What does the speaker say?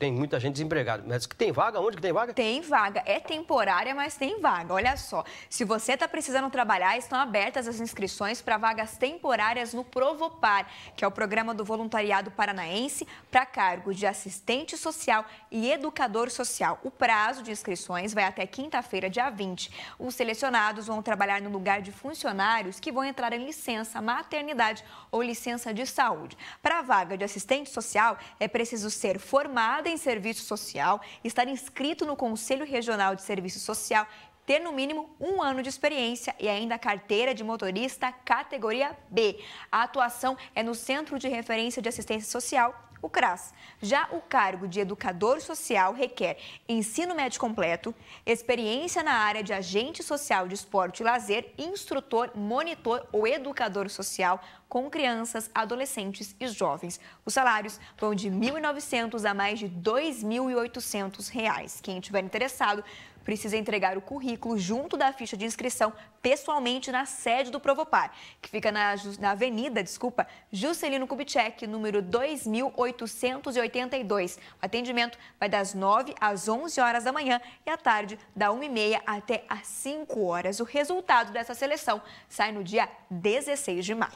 Tem muita gente desempregada. Mas que tem vaga? Onde que tem vaga? Tem vaga. É temporária, mas tem vaga. Olha só. Se você está precisando trabalhar, estão abertas as inscrições para vagas temporárias no Provopar, que é o programa do voluntariado paranaense para cargo de assistente social e educador social. O prazo de inscrições vai até quinta-feira, dia 20. Os selecionados vão trabalhar no lugar de funcionários que vão entrar em licença maternidade ou licença de saúde. Para a vaga de assistente social, é preciso ser formada em serviço social, estar inscrito no Conselho Regional de Serviço Social ter no mínimo um ano de experiência e ainda carteira de motorista categoria B. A atuação é no Centro de Referência de Assistência Social. O CRAS. Já o cargo de educador social requer ensino médio completo, experiência na área de agente social de esporte e lazer, instrutor, monitor ou educador social, com crianças, adolescentes e jovens. Os salários vão de R$ 1.900 a mais de R$ 2.800. Quem estiver interessado, precisa entregar o currículo junto da ficha de inscrição pessoalmente na sede do Provopar, que fica na, na Avenida, desculpa, Juscelino Kubitschek, número 2882. O atendimento vai das 9 às 11 horas da manhã e à tarde da 1h30 até às 5 horas. O resultado dessa seleção sai no dia 16 de maio.